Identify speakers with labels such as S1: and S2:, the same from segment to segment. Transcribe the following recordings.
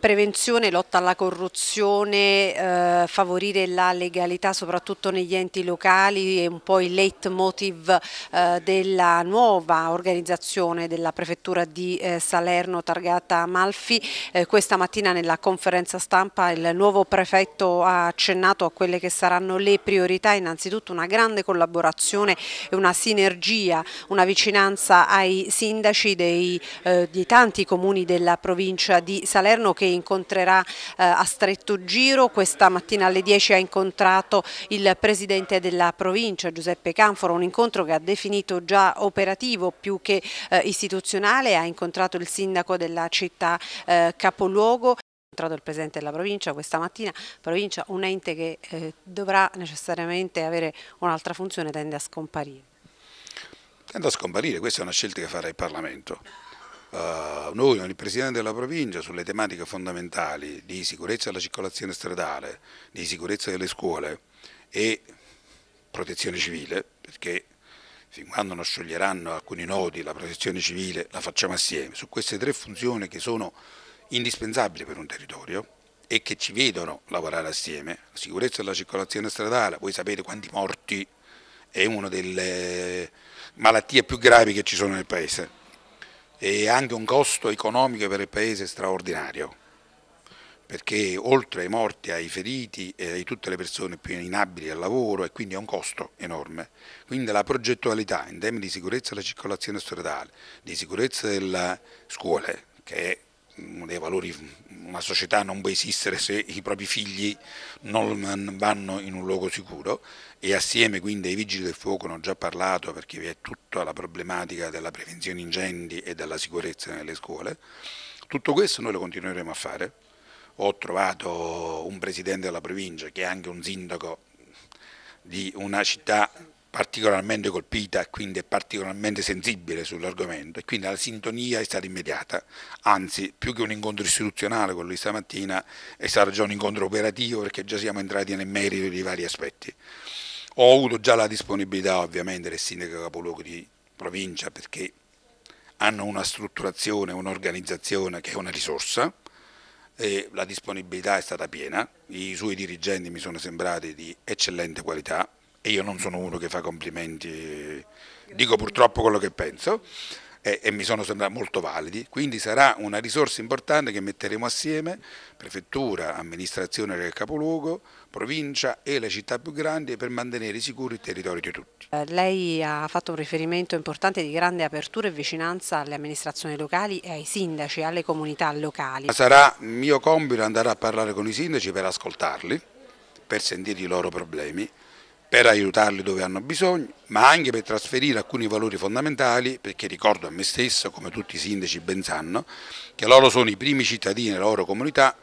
S1: prevenzione, lotta alla corruzione, eh, favorire la legalità soprattutto negli enti locali è un po' il leitmotiv eh, della nuova organizzazione della prefettura di eh, Salerno targata Amalfi. Eh, questa mattina nella conferenza stampa il nuovo prefetto ha accennato a quelle che saranno le priorità, innanzitutto una grande collaborazione e una sinergia, una vicinanza ai sindaci dei, eh, di tanti comuni della provincia di Salerno che incontrerà eh, a stretto giro, questa mattina alle 10 ha incontrato il presidente della provincia Giuseppe Canforo, un incontro che ha definito già operativo più che eh, istituzionale, ha incontrato il sindaco della città eh, capoluogo incontrato il Presidente della provincia questa mattina, provincia un ente che eh, dovrà necessariamente avere un'altra funzione, tende a scomparire.
S2: Tende a scomparire, questa è una scelta che farà il Parlamento eh, noi, il Presidente della provincia, sulle tematiche fondamentali di sicurezza della circolazione stradale, di sicurezza delle scuole e protezione civile, perché fin quando non scioglieranno alcuni nodi la protezione civile la facciamo assieme, su queste tre funzioni che sono indispensabili per un territorio e che ci vedono lavorare assieme, la sicurezza della circolazione stradale, voi sapete quanti morti è una delle malattie più gravi che ci sono nel Paese e anche un costo economico per il Paese straordinario perché oltre ai morti, ai feriti e a tutte le persone più inabili al lavoro e quindi è un costo enorme. Quindi la progettualità in termini di sicurezza della circolazione stradale, di sicurezza delle scuole, che è dei valori, una società non può esistere se i propri figli non vanno in un luogo sicuro e assieme quindi ai vigili del fuoco ne ho già parlato perché vi è tutta la problematica della prevenzione incendi e della sicurezza nelle scuole. Tutto questo noi lo continueremo a fare. Ho trovato un presidente della provincia che è anche un sindaco di una città particolarmente colpita e quindi è particolarmente sensibile sull'argomento e quindi la sintonia è stata immediata, anzi più che un incontro istituzionale con lui stamattina è stato già un incontro operativo perché già siamo entrati nel merito di vari aspetti. Ho avuto già la disponibilità ovviamente del sindaco capoluogo di provincia perché hanno una strutturazione, un'organizzazione che è una risorsa e la disponibilità è stata piena, i suoi dirigenti mi sono sembrati di eccellente qualità, e io non sono uno che fa complimenti, dico purtroppo quello che penso e, e mi sono sembrati molto validi, quindi sarà una risorsa importante che metteremo assieme, prefettura, amministrazione del capoluogo, provincia e le città più grandi per mantenere sicuri i territori di tutti.
S1: Eh, lei ha fatto un riferimento importante di grande apertura e vicinanza alle amministrazioni locali e ai sindaci, alle comunità locali. Sarà
S2: mio compito andare a parlare con i sindaci per ascoltarli, per sentire i loro problemi, per aiutarli dove hanno bisogno, ma anche per trasferire alcuni valori fondamentali, perché ricordo a me stesso, come tutti i sindaci ben sanno, che loro sono i primi cittadini della loro comunità,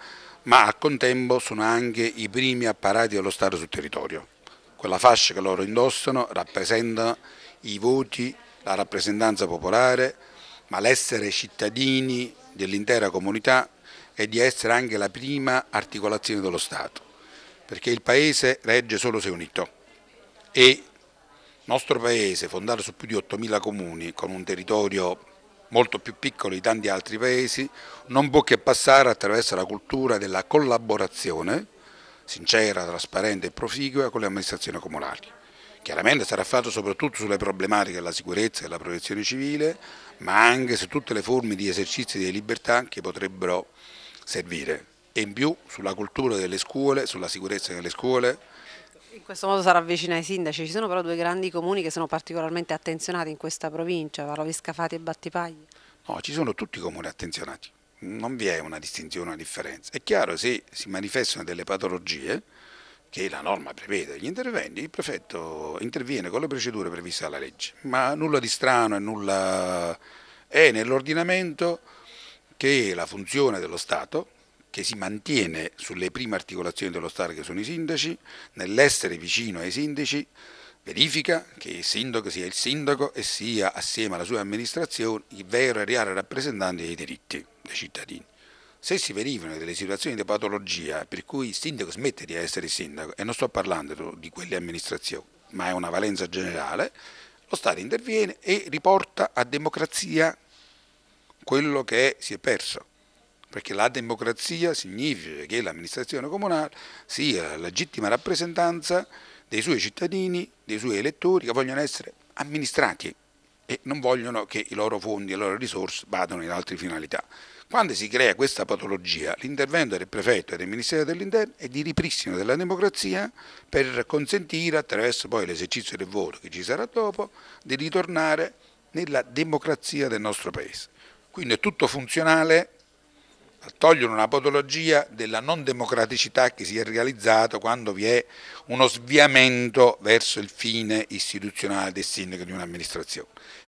S2: ma al contempo sono anche i primi apparati dello Stato sul territorio. Quella fascia che loro indossano rappresenta i voti, la rappresentanza popolare, ma l'essere cittadini dell'intera comunità e di essere anche la prima articolazione dello Stato, perché il Paese regge solo se unito e il nostro paese, fondato su più di 8.000 comuni, con un territorio molto più piccolo di tanti altri paesi, non può che passare attraverso la cultura della collaborazione sincera, trasparente e proficua con le amministrazioni comunali. Chiaramente sarà fatto soprattutto sulle problematiche della sicurezza e della protezione civile, ma anche su tutte le forme di esercizi di libertà che potrebbero servire e in più sulla cultura delle scuole, sulla sicurezza delle scuole,
S1: in questo modo sarà vicina ai sindaci. Ci sono però due grandi comuni che sono particolarmente attenzionati in questa provincia, Valovi Scafati e Battipagli.
S2: No, ci sono tutti i comuni attenzionati, non vi è una distinzione, una differenza. È chiaro se si manifestano delle patologie che la norma prevede gli interventi, il prefetto interviene con le procedure previste dalla legge, ma nulla di strano e nulla è nell'ordinamento che la funzione dello Stato che si mantiene sulle prime articolazioni dello Star che sono i sindaci, nell'essere vicino ai sindaci verifica che il sindaco sia il sindaco e sia assieme alla sua amministrazione il vero e reale rappresentante dei diritti dei cittadini. Se si verificano delle situazioni di patologia per cui il sindaco smette di essere il sindaco, e non sto parlando di quelle amministrazioni, ma è una valenza generale, lo Stato interviene e riporta a democrazia quello che si è perso perché la democrazia significa che l'amministrazione comunale sia la legittima rappresentanza dei suoi cittadini, dei suoi elettori che vogliono essere amministrati e non vogliono che i loro fondi e le loro risorse vadano in altre finalità. Quando si crea questa patologia, l'intervento del prefetto e del Ministero dell'Interno è di ripristino della democrazia per consentire, attraverso poi l'esercizio del voto che ci sarà dopo, di ritornare nella democrazia del nostro Paese. Quindi è tutto funzionale a togliere una patologia della non democraticità che si è realizzata quando vi è uno sviamento verso il fine istituzionale del sindaco di un'amministrazione.